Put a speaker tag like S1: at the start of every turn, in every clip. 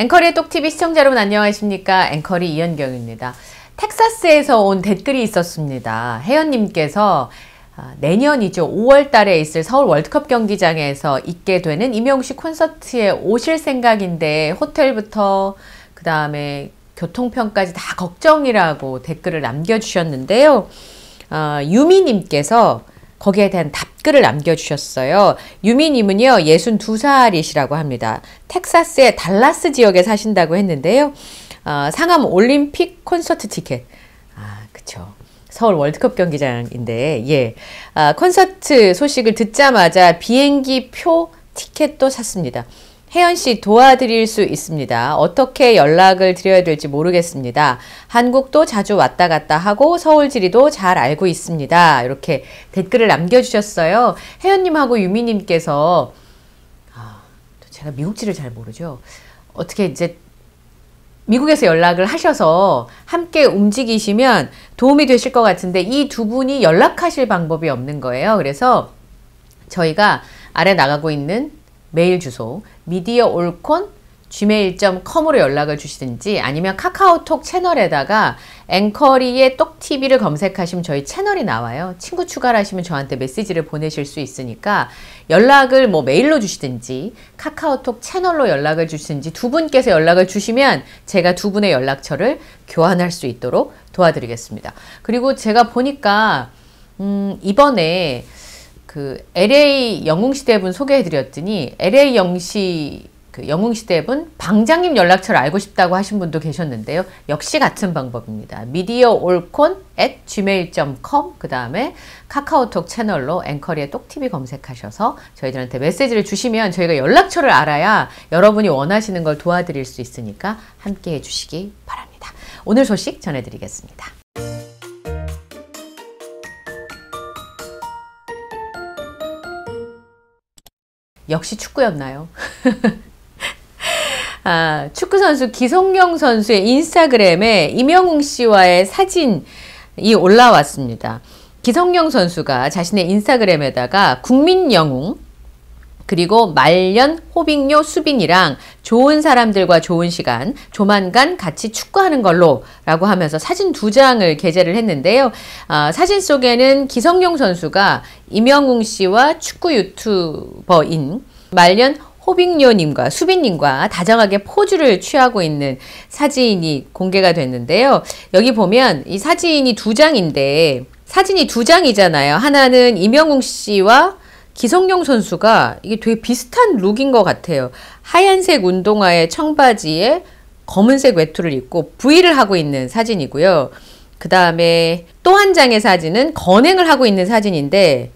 S1: 앵커리의 똑TV 시청자 여러분 안녕하십니까. 앵커리 이현경입니다. 텍사스에서 온 댓글이 있었습니다. 혜연님께서 아, 내년이죠. 5월 달에 있을 서울 월드컵 경기장에서 있게 되는 임영웅씨 콘서트에 오실 생각인데 호텔부터 그 다음에 교통편까지 다 걱정이라고 댓글을 남겨주셨는데요. 어, 유미님께서 거기에 대한 답글을 남겨주셨어요. 유미님은요, 62살이시라고 합니다. 텍사스의 달라스 지역에 사신다고 했는데요. 어, 상암 올림픽 콘서트 티켓. 아, 그쵸. 서울 월드컵 경기장인데, 예. 아, 콘서트 소식을 듣자마자 비행기 표 티켓도 샀습니다. 혜연 씨 도와드릴 수 있습니다. 어떻게 연락을 드려야 될지 모르겠습니다. 한국도 자주 왔다 갔다 하고 서울 지리도 잘 알고 있습니다. 이렇게 댓글을 남겨주셨어요. 혜연님하고 유미님께서 아, 제가 미국지를 잘 모르죠. 어떻게 이제 미국에서 연락을 하셔서 함께 움직이시면 도움이 되실 것 같은데 이 두 분이 연락하실 방법이 없는 거예요. 그래서 저희가 아래 나가고 있는 메일 주소 미디어 올콘 gmail.com으로 연락을 주시든지 아니면 카카오톡 채널에다가 앵커리의 똑TV를 검색하시면 저희 채널이 나와요. 친구 추가를 하시면 저한테 메시지를 보내실 수 있으니까 연락을 뭐 메일로 주시든지 카카오톡 채널로 연락을 주시든지 두 분께서 연락을 주시면 제가 두 분의 연락처를 교환할 수 있도록 도와드리겠습니다. 그리고 제가 보니까 음 이번에 그 LA 영웅시대분 소개해드렸더니 LA 영시 그 영웅시대분 방장님 연락처를 알고 싶다고 하신 분도 계셨는데요. 역시 같은 방법입니다. mediaolcon gmail.com 그 다음에 카카오톡 채널로 앵커리의 똑TV 검색하셔서 저희들한테 메시지를 주시면 저희가 연락처를 알아야 여러분이 원하시는 걸 도와드릴 수 있으니까 함께 해주시기 바랍니다. 오늘 소식 전해드리겠습니다. 역시 축구였나요? 아, 축구 선수 기성용 선수의 인스타그램에 임영웅 씨와의 사진이 올라왔습니다. 기성용 선수가 자신의 인스타그램에다가 국민 영웅 그리고 말년 호빙요 수빈이랑 좋은 사람들과 좋은 시간 조만간 같이 축구하는 걸로 라고 하면서 사진 두 장을 게재를 했는데요. 아, 사진 속에는 기성용 선수가 임영웅 씨와 축구 유튜버인 말년 호빙요님과 수빈님과 다정하게 포즈를 취하고 있는 사진이 공개가 됐는데요. 여기 보면 이 사진이 두 장인데 사진이 두 장이잖아요. 하나는 임영웅 씨와 기성용 선수가 이게 되게 비슷한 룩인 것 같아요. 하얀색 운동화에 청바지에 검은색 외투를 입고 V를 하고 있는 사진이고요. 그 다음에 또 한 장의 사진은 건행을 하고 있는 사진인데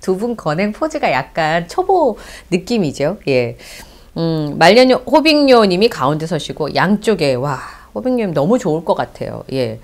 S1: 두 분 건행 포즈가 약간 초보 느낌이죠. 예. 음, 말년 호빙요 님이 가운데 서시고 양쪽에 와, 호빙요 님 너무 좋을 것 같아요. 예.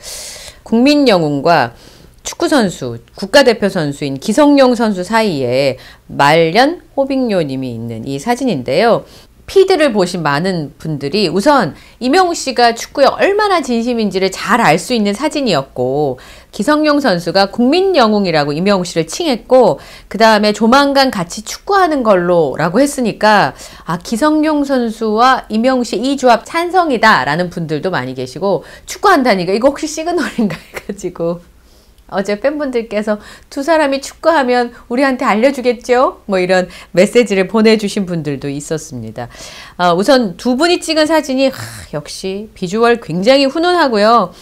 S1: 국민 영웅과 축구 선수, 국가대표 선수인 기성용 선수 사이에 말년 호빙요 님이 있는 이 사진인데요. 피드를 보신 많은 분들이 우선 이명우 씨가 축구에 얼마나 진심인지를 잘 알 수 있는 사진이었고 기성용 선수가 국민 영웅이라고 이명우 씨를 칭했고 그 다음에 조만간 같이 축구하는 걸로라고 했으니까 아 기성용 선수와 이명우 씨이 조합 찬성이다라는 분들도 많이 계시고 축구한다니까 이거 혹시 시그널인가 해가지고 어제 팬분들께서 두 사람이 축구하면 우리한테 알려주겠죠? 뭐 이런 메시지를 보내주신 분들도 있었습니다. 아, 우선 두 분이 찍은 사진이 하, 역시 비주얼 굉장히 훈훈하고요.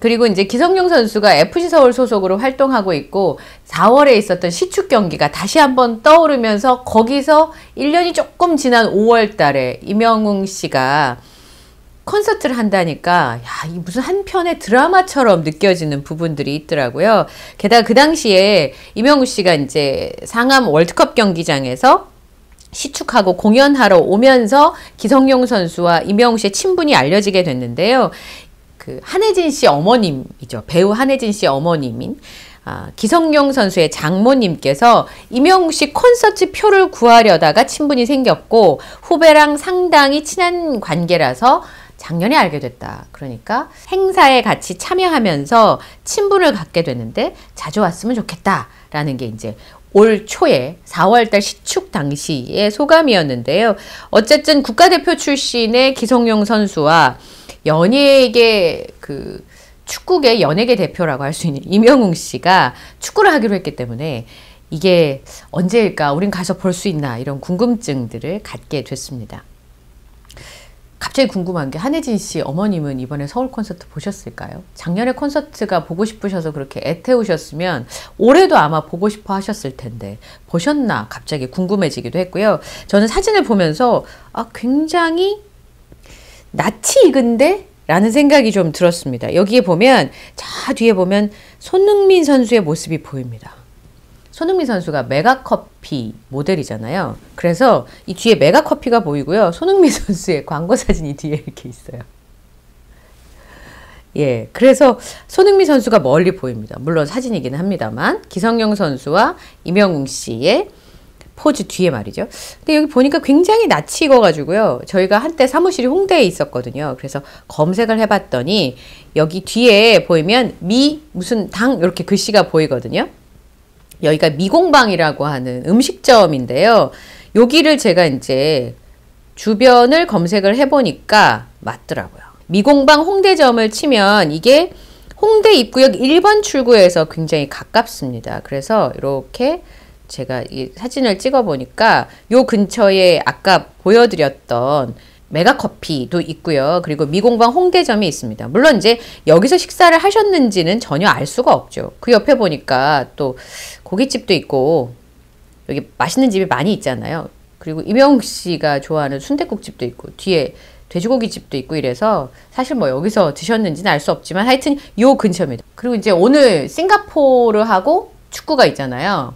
S1: 그리고 이제 기성용 선수가 FC 서울 소속으로 활동하고 있고 4월에 있었던 시축 경기가 다시 한번 떠오르면서 거기서 1년이 조금 지난 5월 달에 이명웅 씨가 콘서트를 한다니까 야, 이 무슨 한 편의 드라마처럼 느껴지는 부분들이 있더라고요. 게다가 그 당시에 이명우 씨가 이제 상암 월드컵 경기장에서 시축하고 공연하러 오면서 기성용 선수와 이명우 씨의 친분이 알려지게 됐는데요. 그 한혜진 씨 어머님이죠. 배우 한혜진 씨 어머님인 아, 기성용 선수의 장모님께서 이명우 씨 콘서트 표를 구하려다가 친분이 생겼고 후배랑 상당히 친한 관계라서 작년에 알게 됐다. 그러니까 행사에 같이 참여하면서 친분을 갖게 됐는데 자주 왔으면 좋겠다라는 게 이제 올 초에 4월달 시축 당시의 소감이었는데요. 어쨌든 국가대표 출신의 기성용 선수와 연예계 그 축구계 연예계 대표라고 할 수 있는 이명웅 씨가 축구를 하기로 했기 때문에 이게 언제일까 우린 가서 볼 수 있나 이런 궁금증들을 갖게 됐습니다. 갑자기 궁금한 게 한혜진 씨 어머님은 이번에 서울 콘서트 보셨을까요? 작년에 콘서트가 보고 싶으셔서 그렇게 애태우셨으면 올해도 아마 보고 싶어 하셨을 텐데 보셨나 갑자기 궁금해지기도 했고요. 저는 사진을 보면서 아 굉장히 낯이 익은데 라는 생각이 좀 들었습니다. 여기에 보면 저 뒤에 보면 손흥민 선수의 모습이 보입니다. 손흥민 선수가 메가커피 모델이잖아요. 그래서 이 뒤에 메가커피가 보이고요. 손흥민 선수의 광고 사진이 뒤에 이렇게 있어요. 예, 그래서 손흥민 선수가 멀리 보입니다. 물론 사진이긴 합니다만 기성용 선수와 이명웅 씨의 포즈 뒤에 말이죠. 근데 여기 보니까 굉장히 낯이 익어가지고요. 저희가 한때 사무실이 홍대에 있었거든요. 그래서 검색을 해봤더니 여기 뒤에 보이면 미 무슨 당 이렇게 글씨가 보이거든요. 여기가 미공방이라고 하는 음식점인데요. 여기를 제가 이제 주변을 검색을 해보니까 맞더라고요. 미공방 홍대점을 치면 이게 홍대 입구역 1번 출구에서 굉장히 가깝습니다. 그래서 이렇게 제가 이 사진을 찍어 보니까 요 근처에 아까 보여드렸던 메가커피도 있고요. 그리고 미공방 홍대점이 있습니다. 물론 이제 여기서 식사를 하셨는지는 전혀 알 수가 없죠. 그 옆에 보니까 또 고깃집도 있고 여기 맛있는 집이 많이 있잖아요. 그리고 이명웅 씨가 좋아하는 순대국집도 있고 뒤에 돼지고기집도 있고 이래서 사실 뭐 여기서 드셨는지는 알 수 없지만 하여튼 요 근처입니다. 그리고 이제 오늘 싱가포르하고 축구가 있잖아요.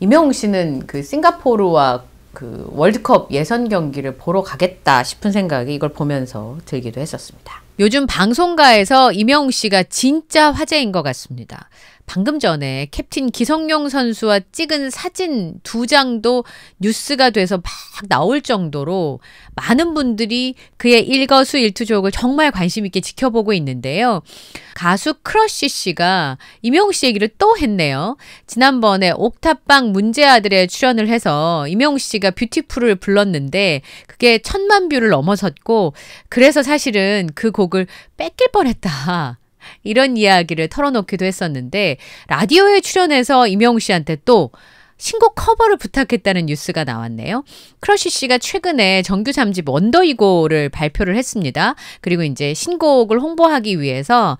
S1: 이명웅 씨는 그 싱가포르와 그 월드컵 예선 경기를 보러 가겠다 싶은 생각이 이걸 보면서 들기도 했었습니다. 요즘 방송가에서 임영웅 씨가 진짜 화제인 것 같습니다. 방금 전에 캡틴 기성용 선수와 찍은 사진 두 장도 뉴스가 돼서 막 나올 정도로 많은 분들이 그의 일거수 일투족을 정말 관심 있게 지켜보고 있는데요. 가수 크러쉬 씨가 임영웅 씨 얘기를 또 했네요. 지난번에 옥탑방 문제 아들에 출연을 해서 임영웅 씨가 뷰티풀을 불렀는데 그게 천만 뷰를 넘어섰고 그래서 사실은 그 곡을 뺏길 뻔했다. 이런 이야기를 털어놓기도 했었는데 라디오에 출연해서 임영웅 씨한테 또 신곡 커버를 부탁했다는 뉴스가 나왔네요. 크러쉬 씨가 최근에 정규 잠집 원더이고를 발표를 했습니다. 그리고 이제 신곡을 홍보하기 위해서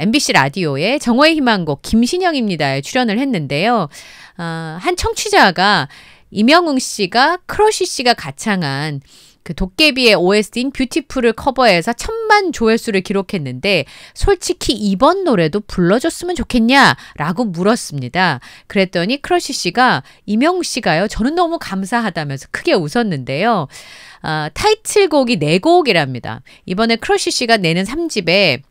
S1: MBC 아, 라디오의 정화의 희망곡 김신영입니다에 출연을 했는데요. 아, 한 청취자가 이명웅 씨가 크러쉬 씨가 가창한 그 도깨비의 OST인 뷰티풀을 커버해서 천만 조회수를 기록했는데 솔직히 이번 노래도 불러줬으면 좋겠냐라고 물었습니다. 그랬더니 크러쉬 씨가 이명 씨가요. 저는 너무 감사하다면서 크게 웃었는데요. 아, 타이틀곡이 네 곡이랍니다. 이번에 크러쉬 씨가 내는 3집에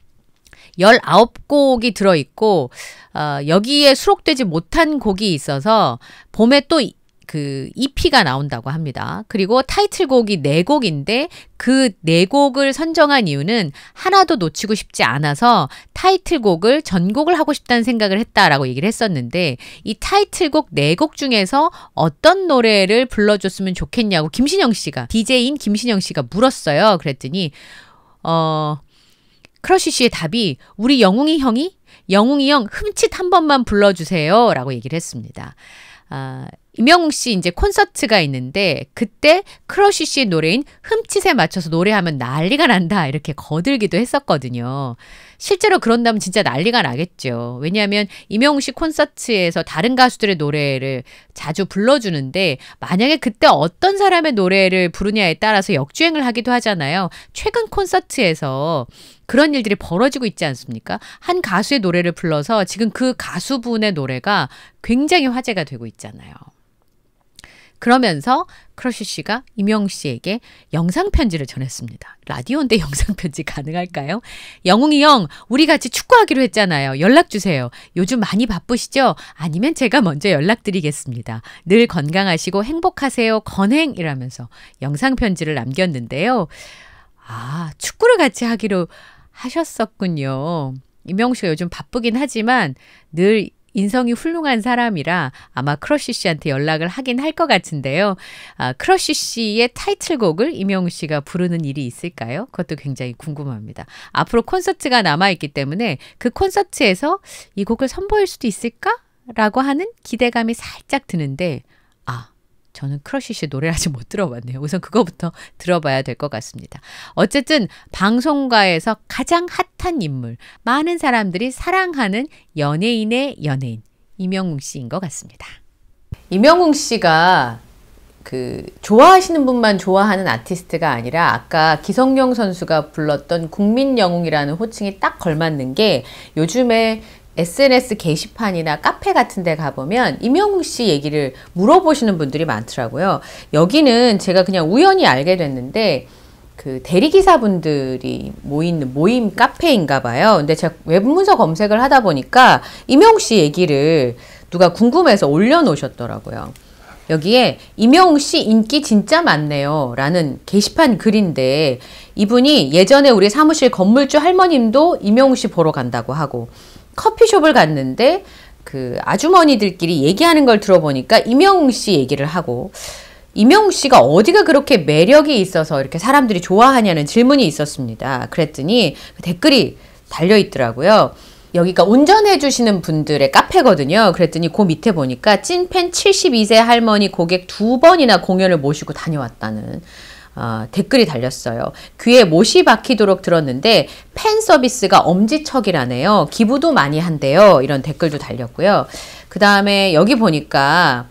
S1: 19곡이 들어있고, 어, 여기에 수록되지 못한 곡이 있어서 봄에 또그 EP가 나온다고 합니다. 그리고 타이틀곡이 네 곡인데 그 네 곡을 선정한 이유는 하나도 놓치고 싶지 않아서 타이틀곡을 전곡을 하고 싶다는 생각을 했다라고 얘기를 했었는데 이 타이틀곡 네 곡 중에서 어떤 노래를 불러줬으면 좋겠냐고 김신영 씨가 DJ인 김신영 씨가 물었어요. 그랬더니 어 크러쉬 씨의 답이 우리 영웅이 형이 영웅이 형 흠칫 한 번만 불러주세요라고 얘기를 했습니다. 아, 임영웅 씨 이제 콘서트가 있는데 그때 크러쉬 씨의 노래인 흠칫에 맞춰서 노래하면 난리가 난다 이렇게 거들기도 했었거든요. 실제로 그런다면 진짜 난리가 나겠죠. 왜냐하면 임영웅 씨 콘서트에서 다른 가수들의 노래를 자주 불러주는데 만약에 그때 어떤 사람의 노래를 부르냐에 따라서 역주행을 하기도 하잖아요. 최근 콘서트에서 그런 일들이 벌어지고 있지 않습니까? 한 가수의 노래를 불러서 지금 그 가수분의 노래가 굉장히 화제가 되고 있잖아요. 그러면서 크러쉬 씨가 임영 씨에게 영상 편지를 전했습니다. 라디오인데 영상 편지 가능할까요? 영웅이 형, 우리 같이 축구하기로 했잖아요. 연락 주세요. 요즘 많이 바쁘시죠? 아니면 제가 먼저 연락드리겠습니다. 늘 건강하시고 행복하세요. 건행이라면서 영상 편지를 남겼는데요. 아, 축구를 같이 하기로 하셨었군요. 임영웅 씨가 요즘 바쁘긴 하지만 늘 인성이 훌륭한 사람이라 아마 크러쉬 씨한테 연락을 하긴 할 것 같은데요. 아, 크러쉬 씨의 타이틀곡을 이명우 씨가 부르는 일이 있을까요? 그것도 굉장히 궁금합니다. 앞으로 콘서트가 남아있기 때문에 그 콘서트에서 이 곡을 선보일 수도 있을까? 라고 하는 기대감이 살짝 드는데, 아, 저는 크러쉬 씨 노래를 아직 못 들어봤네요. 우선 그거부터 들어봐야 될 것 같습니다. 어쨌든 방송가에서 가장 핫한 인물, 많은 사람들이 사랑하는 연예인의 연예인 이명웅 씨인 것 같습니다. 이명웅 씨가 그 좋아하시는 분만 좋아하는 아티스트가 아니라 아까 기성용 선수가 불렀던 국민 영웅이라는 호칭이 딱 걸맞는 게 요즘에 SNS 게시판이나 카페 같은 데 가보면 임영웅 씨 얘기를 물어보시는 분들이 많더라고요. 여기는 제가 그냥 우연히 알게 됐는데 그 대리기사분들이 모인 모임 카페인가 봐요. 근데 제가 웹문서 검색을 하다 보니까 임영웅 씨 얘기를 누가 궁금해서 올려놓으셨더라고요. 여기에 임영웅 씨 인기 진짜 많네요 라는 게시판 글인데 이분이 예전에 우리 사무실 건물주 할머님도 임영웅 씨 보러 간다고 하고 커피숍을 갔는데 그 아주머니들끼리 얘기하는 걸 들어보니까 이명웅 씨 얘기를 하고 이명웅 씨가 어디가 그렇게 매력이 있어서 이렇게 사람들이 좋아하냐는 질문이 있었습니다. 그랬더니 그 댓글이 달려 있더라고요. 여기가 운전해 주시는 분들의 카페거든요. 그랬더니 그 밑에 보니까 찐팬 72세 할머니 고객 두 번이나 공연을 모시고 다녀왔다는 어, 댓글이 달렸어요. 귀에 못이 박히도록 들었는데 팬 서비스가 엄지척이라네요. 기부도 많이 한대요. 이런 댓글도 달렸고요. 그 다음에 여기 보니까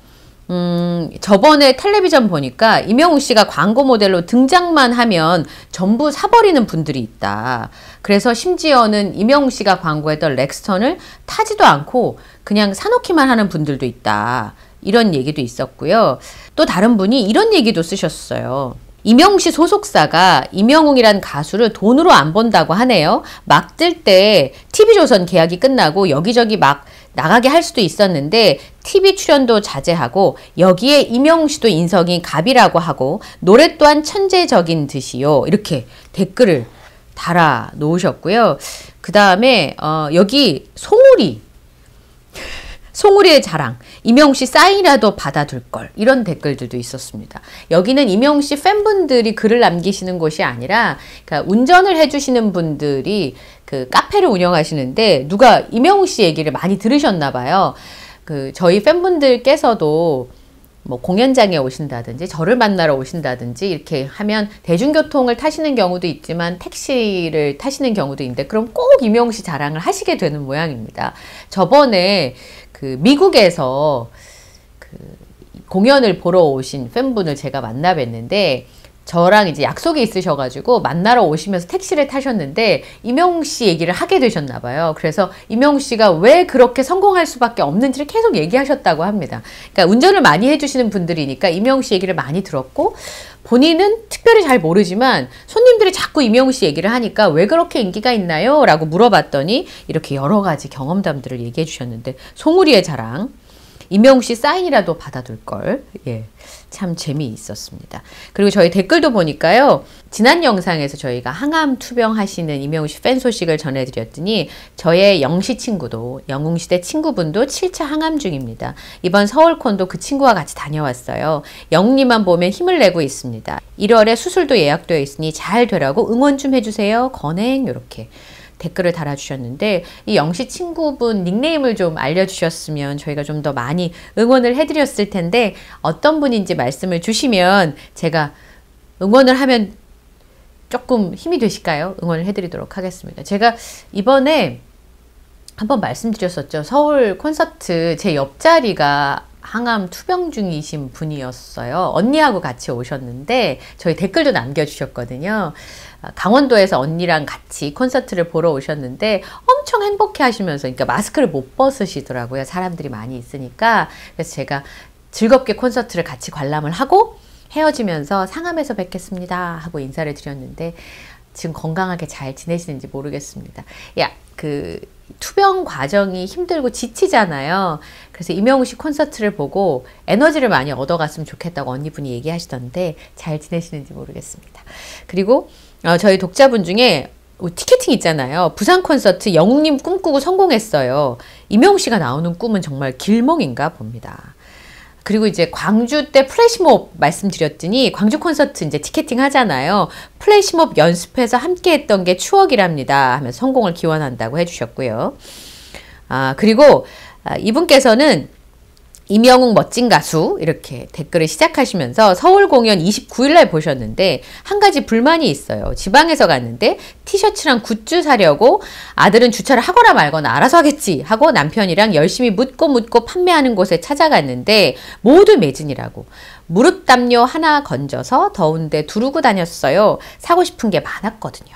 S1: 음, 저번에 텔레비전 보니까 이명우 씨가 광고 모델로 등장만 하면 전부 사버리는 분들이 있다. 그래서 심지어는 이명우 씨가 광고했던 렉스턴을 타지도 않고 그냥 사놓기만 하는 분들도 있다. 이런 얘기도 있었고요. 또 다른 분이 이런 얘기도 쓰셨어요. 이명웅 씨 소속사가 이명웅이란 가수를 돈으로 안본다고 하네요. 막 뜰 때 TV조선 계약이 끝나고 여기저기 막 나가게 할 수도 있었는데 TV 출연도 자제하고 여기에 이명웅 씨도 인성이 갑이라고 하고 노래 또한 천재적인 듯이요. 이렇게 댓글을 달아 놓으셨고요. 그 다음에 어, 여기 송우리 송우리의 자랑, 이명웅 씨 사인이라도 받아둘 걸 이런 댓글들도 있었습니다. 여기는 이명웅 씨 팬분들이 글을 남기시는 곳이 아니라 그러니까 운전을 해주시는 분들이 그 카페를 운영하시는데 누가 이명웅 씨 얘기를 많이 들으셨나 봐요. 그 저희 팬분들께서도 뭐 공연장에 오신다든지 저를 만나러 오신다든지 이렇게 하면 대중교통을 타시는 경우도 있지만 택시를 타시는 경우도 있는데 그럼 꼭 이명웅 씨 자랑을 하시게 되는 모양입니다. 저번에 그 미국에서 그 공연을 보러 오신 팬분을 제가 만나 뵀는데 저랑 이제 약속이 있으셔가지고 만나러 오시면서 택시를 타셨는데 이명웅 씨 얘기를 하게 되셨나 봐요. 그래서 이명웅 씨가 왜 그렇게 성공할 수밖에 없는지를 계속 얘기하셨다고 합니다. 그러니까 운전을 많이 해주시는 분들이니까 이명웅 씨 얘기를 많이 들었고 본인은 특별히 잘 모르지만 손님들이 자꾸 이명웅 씨 얘기를 하니까 왜 그렇게 인기가 있나요? 라고 물어봤더니 이렇게 여러 가지 경험담들을 얘기해 주셨는데 송우리의 자랑 이명웅 씨 사인이라도 받아둘 걸. 예. 참 재미있었습니다. 그리고 저희 댓글도 보니까요. 지난 영상에서 저희가 항암 투병하시는 이명우 씨 팬 소식을 전해드렸더니 저의 영시 친구도 영웅시대 친구분도 7차 항암 중입니다. 이번 서울콘도 그 친구와 같이 다녀왔어요. 영웅님만 보면 힘을 내고 있습니다. 1월에 수술도 예약되어 있으니 잘 되라고 응원 좀 해주세요. 건행 이렇게 댓글을 달아주셨는데 이 영시 친구분 닉네임을 좀 알려주셨으면 저희가 좀 더 많이 응원을 해드렸을 텐데 어떤 분인지 말씀을 주시면 제가 응원을 하면 조금 힘이 되실까요? 응원을 해드리도록 하겠습니다. 제가 이번에 한번 말씀드렸었죠. 서울 콘서트 제 옆자리가 항암 투병 중이신 분이었어요. 언니하고 같이 오셨는데 저희 댓글도 남겨주셨거든요. 아, 강원도에서 언니랑 같이 콘서트를 보러 오셨는데 엄청 행복해 하시면서 그러니까 마스크를 못 벗으시더라고요. 사람들이 많이 있으니까. 그래서 제가 즐겁게 콘서트를 같이 관람을 하고 헤어지면서 상암에서 뵙겠습니다 하고 인사를 드렸는데 지금 건강하게 잘 지내시는지 모르겠습니다. 야, 그 투병 과정이 힘들고 지치잖아요. 그래서 이명우 씨 콘서트를 보고 에너지를 많이 얻어갔으면 좋겠다고 언니분이 얘기하시던데 잘 지내시는지 모르겠습니다. 그리고 어, 저희 독자분 중에 티켓팅 있잖아요. 부산 콘서트 영웅님 꿈꾸고 성공했어요. 이명우 씨가 나오는 꿈은 정말 길몽인가 봅니다. 그리고 이제 광주 때 플래시몹 말씀드렸더니 광주 콘서트 이제 티켓팅 하잖아요. 플래시몹 연습해서 함께 했던 게 추억이랍니다. 하면 성공을 기원한다고 해주셨고요. 아, 그리고 아, 이분께서는 이명웅 멋진 가수 이렇게 댓글을 시작하시면서 서울 공연 29일날 보셨는데 한 가지 불만이 있어요. 지방에서 갔는데 티셔츠랑 굿즈 사려고 아들은 주차를 하거나 말거나 알아서 하겠지 하고 남편이랑 열심히 묻고 묻고 판매하는 곳에 찾아갔는데 모두 매진이라고 무릎 담요 하나 건져서 더운데 두르고 다녔어요. 사고 싶은 게 많았거든요.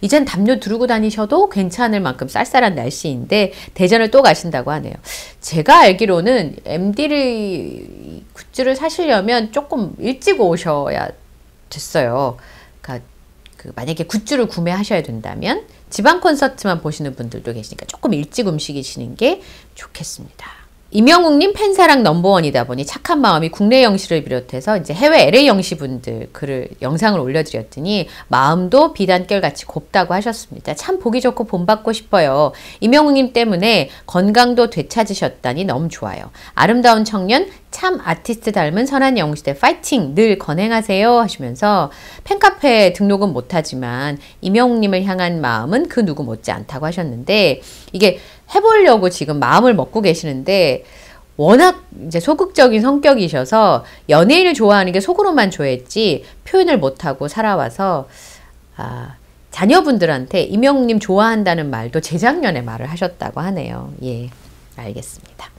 S1: 이젠 담요 두르고 다니셔도 괜찮을 만큼 쌀쌀한 날씨인데 대전을 또 가신다고 하네요. 제가 알기로는 MD를 굿즈를 사시려면 조금 일찍 오셔야 됐어요. 그러니까 그 만약에 굿즈를 구매하셔야 된다면 지방 콘서트만 보시는 분들도 계시니까 조금 일찍 움직이시는 게 좋겠습니다. 이명웅님 팬사랑 넘버원이다 보니 착한 마음이 국내 영시를 비롯해서 이제 해외 LA 영시분들 글을 영상을 올려드렸더니 마음도 비단결같이 곱다고 하셨습니다. 참 보기 좋고 본받고 싶어요. 이명웅님 때문에 건강도 되찾으셨다니 너무 좋아요. 아름다운 청년 참 아티스트 닮은 선한 영시대 파이팅 늘 건행하세요 하시면서 팬카페 등록은 못하지만 이명웅님을 향한 마음은 그 누구 못지않다고 하셨는데 이게 해보려고 지금 마음을 먹고 계시는데 워낙 이제 소극적인 성격이셔서 연예인을 좋아하는 게 속으로만 좋아했지 표현을 못하고 살아와서 아, 자녀분들한테 임영웅님 좋아한다는 말도 재작년에 말을 하셨다고 하네요. 예, 알겠습니다.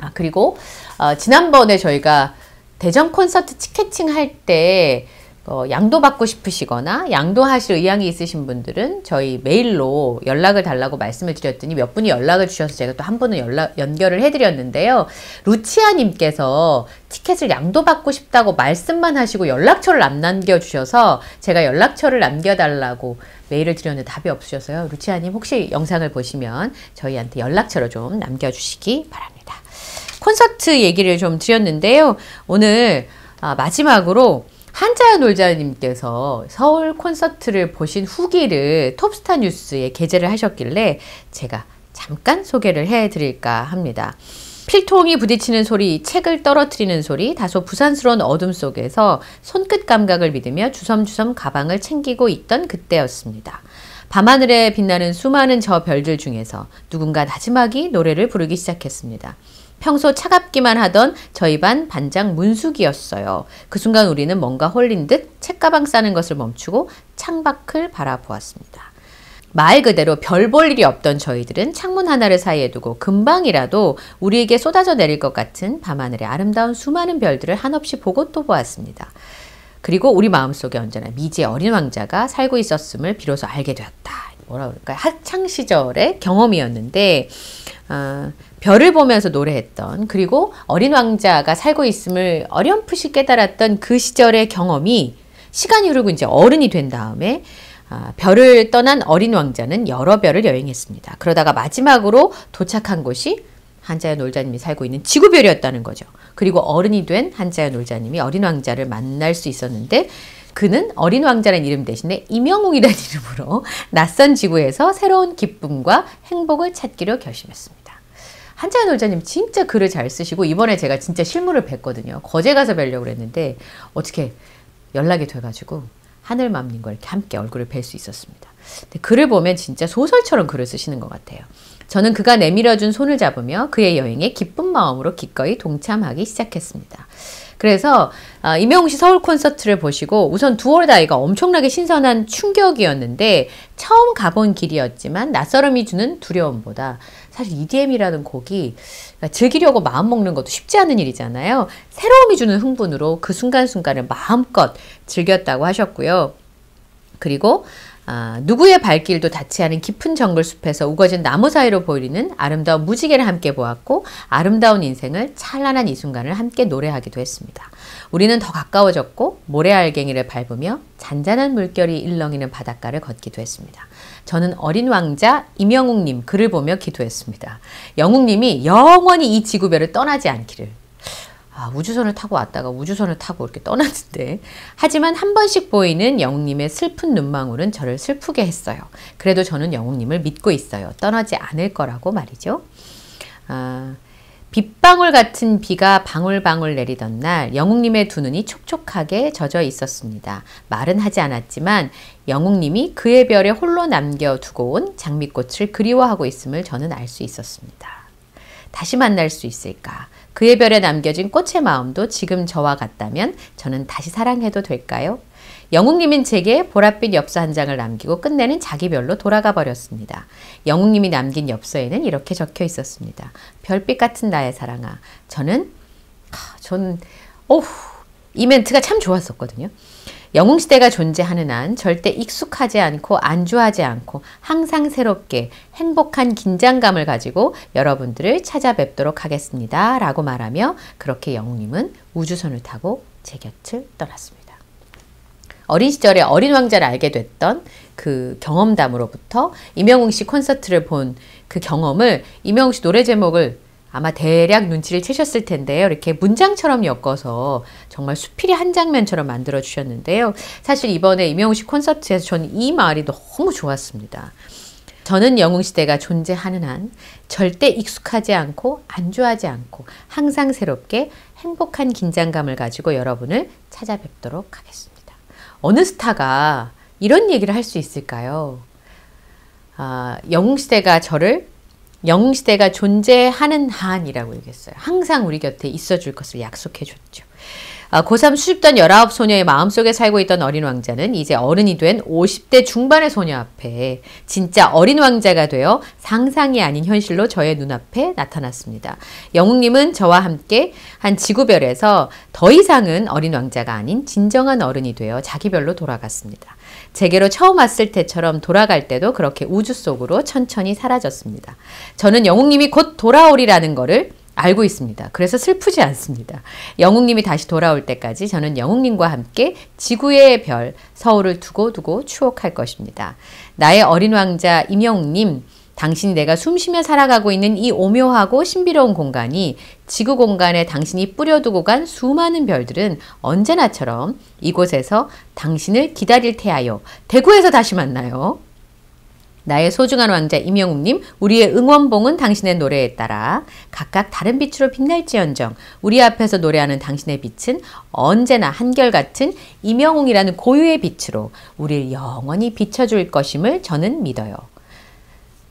S1: 아, 그리고 어, 지난번에 저희가 대전 콘서트 티켓팅 할때 어, 양도받고 싶으시거나 양도하실 의향이 있으신 분들은 저희 메일로 연락을 달라고 말씀을 드렸더니 몇 분이 연락을 주셔서 제가 또 한 분은 연락, 연결을 해드렸는데요. 루치아님께서 티켓을 양도받고 싶다고 말씀만 하시고 연락처를 안 남겨주셔서 제가 연락처를 남겨달라고 메일을 드렸는데 답이 없으셔서요. 루치아님 혹시 영상을 보시면 저희한테 연락처를 좀 남겨주시기 바랍니다. 콘서트 얘기를 좀 드렸는데요. 오늘 아, 마지막으로 한자연 놀자님께서 서울 콘서트를 보신 후기를 톱스타 뉴스에 게재를 하셨길래 제가 잠깐 소개를 해드릴까 합니다. 필통이 부딪히는 소리, 책을 떨어뜨리는 소리, 다소 부산스러운 어둠 속에서 손끝 감각을 믿으며 주섬주섬 가방을 챙기고 있던 그때였습니다. 밤하늘에 빛나는 수많은 저 별들 중에서 누군가 나지막이 노래를 부르기 시작했습니다. 평소 차갑기만 하던 저희 반 반장 문숙이었어요. 그 순간 우리는 뭔가 홀린 듯 책가방 싸는 것을 멈추고 창밖을 바라보았습니다. 말 그대로 별 볼 일이 없던 저희들은 창문 하나를 사이에 두고 금방이라도 우리에게 쏟아져 내릴 것 같은 밤하늘의 아름다운 수많은 별들을 한없이 보고 또 보았습니다. 그리고 우리 마음속에 언제나 미지의 어린 왕자가 살고 있었음을 비로소 알게 되었다. 뭐라 그럴까요? 학창 시절의 경험이었는데 어, 별을 보면서 노래했던 그리고 어린 왕자가 살고 있음을 어렴풋이 깨달았던 그 시절의 경험이 시간이 흐르고 이제 어른이 된 다음에 아, 별을 떠난 어린 왕자는 여러 별을 여행했습니다. 그러다가 마지막으로 도착한 곳이 한자야 놀자님이 살고 있는 지구별이었다는 거죠. 그리고 어른이 된 한자야 놀자님이 어린 왕자를 만날 수 있었는데 그는 어린 왕자라는 이름 대신에 임영웅이라는 이름으로 낯선 지구에서 새로운 기쁨과 행복을 찾기로 결심했습니다. 한자연 놀자님 진짜 글을 잘 쓰시고 이번에 제가 진짜 실물을 뵀거든요. 거제 가서 뵈려고 그랬는데 어떻게 연락이 돼가지고 하늘맘님과 이렇게 함께 얼굴을 뵐 수 있었습니다. 글을 보면 진짜 소설처럼 글을 쓰시는 것 같아요. 저는 그가 내밀어준 손을 잡으며 그의 여행에 기쁜 마음으로 기꺼이 동참하기 시작했습니다. 그래서 아, 임영웅 씨 서울 콘서트를 보시고 우선 두월다이가 엄청나게 신선한 충격이었는데 처음 가본 길이었지만 낯설음이 주는 두려움보다 사실 EDM이라는 곡이 그러니까 즐기려고 마음먹는 것도 쉽지 않은 일이잖아요. 새로움이 주는 흥분으로 그 순간순간을 마음껏 즐겼다고 하셨고요. 그리고 아, 누구의 발길도 닿지 않은 깊은 정글 숲에서 우거진 나무 사이로 보이는 아름다운 무지개를 함께 보았고 아름다운 인생을 찬란한 이 순간을 함께 노래하기도 했습니다. 우리는 더 가까워졌고 모래알갱이를 밟으며 잔잔한 물결이 일렁이는 바닷가를 걷기도 했습니다. 저는 어린 왕자 임영웅님 글을 보며 기도했습니다. 영웅님이 영원히 이 지구별을 떠나지 않기를 아, 우주선을 타고 왔다가 우주선을 타고 이렇게 떠났는데 하지만 한 번씩 보이는 영웅님의 슬픈 눈망울은 저를 슬프게 했어요. 그래도 저는 영웅님을 믿고 있어요. 떠나지 않을 거라고 말이죠. 아, 빗방울 같은 비가 방울방울 내리던 날 영웅님의 두 눈이 촉촉하게 젖어 있었습니다. 말은 하지 않았지만 영웅님이 그의 별에 홀로 남겨두고 온 장미꽃을 그리워하고 있음을 저는 알 수 있었습니다. 다시 만날 수 있을까? 그의 별에 남겨진 꽃의 마음도 지금 저와 같다면 저는 다시 사랑해도 될까요? 영웅님은 제게 보랏빛 엽서 한 장을 남기고 끝내는 자기 별로 돌아가 버렸습니다. 영웅님이 남긴 엽서에는 이렇게 적혀 있었습니다. 별빛 같은 나의 사랑아. 저는, 저는, 오이 멘트가 참 좋았었거든요. 영웅시대가 존재하는 한 절대 익숙하지 않고 안주하지 않고 항상 새롭게 행복한 긴장감을 가지고 여러분들을 찾아뵙도록 하겠습니다. 라고 말하며 그렇게 영웅님은 우주선을 타고 제 곁을 떠났습니다. 어린 시절에 어린 왕자를 알게 됐던 그 경험담으로부터 임영웅 씨 콘서트를 본 그 경험을 임영웅 씨 노래 제목을 아마 대략 눈치를 채셨을 텐데요. 이렇게 문장처럼 엮어서 정말 수필이 한 장면처럼 만들어 주셨는데요. 사실 이번에 임영웅씨 콘서트에서 저는 이 말이 너무 좋았습니다. 저는 영웅시대가 존재하는 한 절대 익숙하지 않고 안주하지 않고 항상 새롭게 행복한 긴장감을 가지고 여러분을 찾아뵙도록 하겠습니다. 어느 스타가 이런 얘기를 할 수 있을까요? 아, 영웅시대가 저를 영웅시대가 존재하는 한이라고 얘기했어요. 항상 우리 곁에 있어줄 것을 약속해줬죠. 아, 고3 수줍던 19소녀의 마음속에 살고 있던 어린 왕자는 이제 어른이 된 50대 중반의 소녀 앞에 진짜 어린 왕자가 되어 상상이 아닌 현실로 저의 눈앞에 나타났습니다. 영웅님은 저와 함께 한 지구별에서 더 이상은 어린 왕자가 아닌 진정한 어른이 되어 자기별로 돌아갔습니다. 제게로 처음 왔을 때처럼 돌아갈 때도 그렇게 우주 속으로 천천히 사라졌습니다. 저는 영웅님이 곧 돌아오리라는 것을 알고 있습니다. 그래서 슬프지 않습니다. 영웅님이 다시 돌아올 때까지 저는 영웅님과 함께 지구의 별, 서울을 두고두고 추억할 것입니다. 나의 어린 왕자 임영웅님, 당신이 내가 숨쉬며 살아가고 있는 이 오묘하고 신비로운 공간이 지구 공간에 당신이 뿌려두고 간 수많은 별들은 언제나처럼 이곳에서 당신을 기다릴 테하여 대구에서 다시 만나요. 나의 소중한 왕자 임영웅님, 우리의 응원봉은 당신의 노래에 따라 각각 다른 빛으로 빛날지언정 우리 앞에서 노래하는 당신의 빛은 언제나 한결같은 임영웅이라는 고유의 빛으로 우리를 영원히 비춰줄 것임을 저는 믿어요.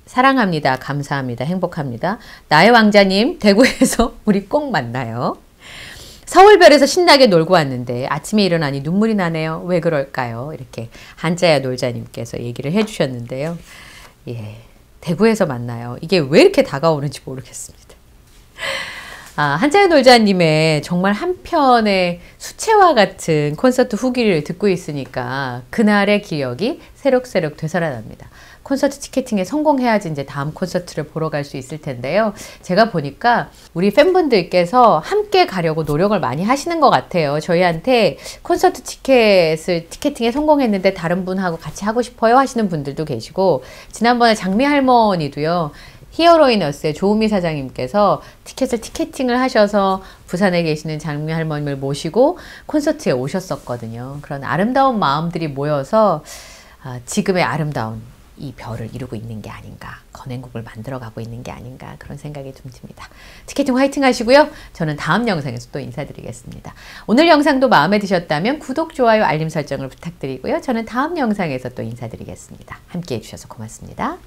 S1: 사랑합니다. 감사합니다. 행복합니다. 나의 왕자님, 대구에서 우리 꼭 만나요. 서울별에서 신나게 놀고 왔는데 아침에 일어나니 눈물이 나네요. 왜 그럴까요? 이렇게 한자야 놀자님께서 얘기를 해주셨는데요. 예, 대구에서 만나요. 이게 왜 이렇게 다가오는지 모르겠습니다. 아, 한자야 놀자님의 정말 한편의 수채화 같은 콘서트 후기를 듣고 있으니까 그날의 기억이 새록새록 되살아납니다. 콘서트 티켓팅에 성공해야지 이제 다음 콘서트를 보러 갈 수 있을 텐데요. 제가 보니까 우리 팬분들께서 함께 가려고 노력을 많이 하시는 것 같아요. 저희한테 콘서트 티켓을 티켓팅에 성공했는데 다른 분하고 같이 하고 싶어요 하시는 분들도 계시고 지난번에 장미 할머니도요. 히어로이너스의 조우미 사장님께서 티켓을 티켓팅을 하셔서 부산에 계시는 장미 할머님을 모시고 콘서트에 오셨었거든요. 그런 아름다운 마음들이 모여서 아, 지금의 아름다운 이 별을 이루고 있는 게 아닌가, 건행국을 만들어가고 있는 게 아닌가 그런 생각이 좀 듭니다. 티켓팅 화이팅 하시고요. 저는 다음 영상에서 또 인사드리겠습니다. 오늘 영상도 마음에 드셨다면 구독, 좋아요, 알림 설정을 부탁드리고요. 저는 다음 영상에서 또 인사드리겠습니다. 함께해 주셔서 고맙습니다.